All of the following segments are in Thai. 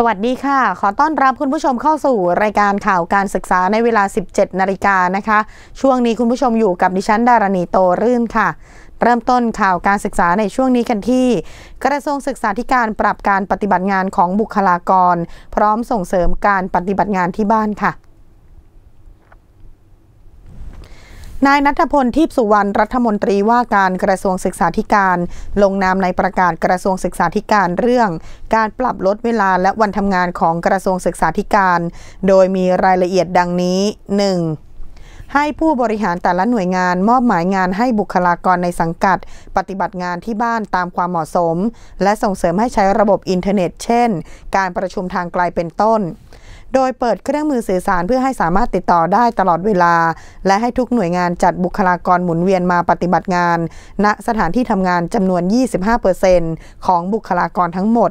สวัสดีค่ะ ขอต้อนรับคุณผู้ชมเข้าสู่รายการข่าวการศึกษาในเวลา 17 นาฬิกานะคะ ช่วงนี้คุณผู้ชมอยู่กับดิฉันดารณีโตรื่นค่ะ เริ่มต้นข่าวการศึกษาในช่วงนี้กันที่ กระทรวงศึกษาธิการปรับการปฏิบัติงานของบุคลากร พร้อมส่งเสริมการปฏิบัติงานที่บ้านค่ะนายนัทพลทิพสุวรรณรัฐมนตรีว่าการกระทรวงศึกษาธิการ ลงนามในประกาศกระทรวงศึกษาธิการเรื่อง การปรับลดเวลาและวันทำงานของกระทรวงศึกษาธิการ โดยมีรายละเอียดดังนี้ 1. ให้ผู้บริหารแต่ละหน่วยงานมอบหมายงานให้บุคลากรในสังกัด ปฏิบัติงานที่บ้านตามความเหมาะสม และส่งเสริมให้ใช้ระบบอินเทอร์เน็ต เช่น การประชุมทางไกลเป็นต้นโดยเปิดเครื่องมือสื่อสารเพื่อให้สามารถติดต่อได้ตลอดเวลา และให้ทุกหน่วยงานจัดบุคลากรหมุนเวียนมาปฏิบัติงาน ณสถานที่ทำงานจำนวน 25%ของบุคลากรทั้งหมด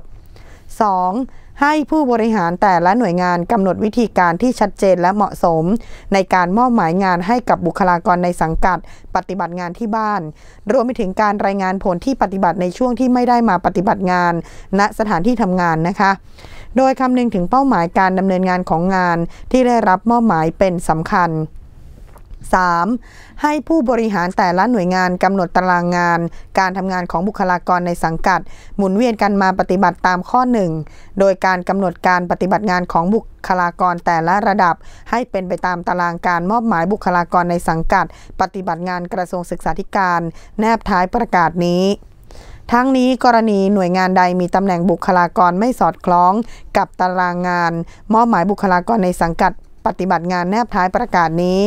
2. ให้ผู้บริหารแต่ละหน่วยงานกำหนดวิธีการที่ชัดเจนและเหมาะสม ในการมอบหมายงานให้กับบุคลากรในสังกัด ปฏิบัติงานที่บ้าน รวมไปถึงการรายงานผลที่ปฏิบัติในช่วงที่ไม่ได้มาปฏิบัติงาน ณสถานที่ทำงานนะคะโดยคำนึงถึงเป้าหมายการดำเนินงานของงานที่ได้รับมอบหมายเป็นสำคัญ 3. ให้ผู้บริหารแต่ละหน่วยงานกำหนดตารางงาน การทำงานของบุคลากรในสังกัด หมุนเวียนกันมาปฏิบัติตามข้อ1โดยการกำหนดการปฏิบัติงานของบุคลากรแต่ละระดับ ให้เป็นไปตามตารางการมอบหมายบุคลากรในสังกัด ปฏิบัติงานกระทรวงศึกษาธิการ แนบท้ายประกาศนี้ทั้งนี้กรณีหน่วยงานใดมีตำแหน่งบุคลากรไม่สอดคล้องกับตารางงานมอบหมายบุคลากรในสังกัดปฏิบัติงานแนบท้ายประกาศนี้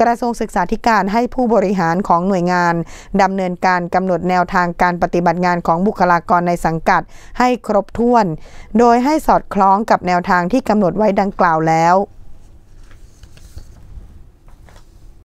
กระทรวงศึกษาธิการให้ผู้บริหารของหน่วยงานดำเนินการกำหนดแนวทางการปฏิบัติงานของบุคลากรในสังกัดให้ครบถ้วน โดยให้สอดคล้องกับแนวทางที่กำหนดไว้ดังกล่าวแล้ว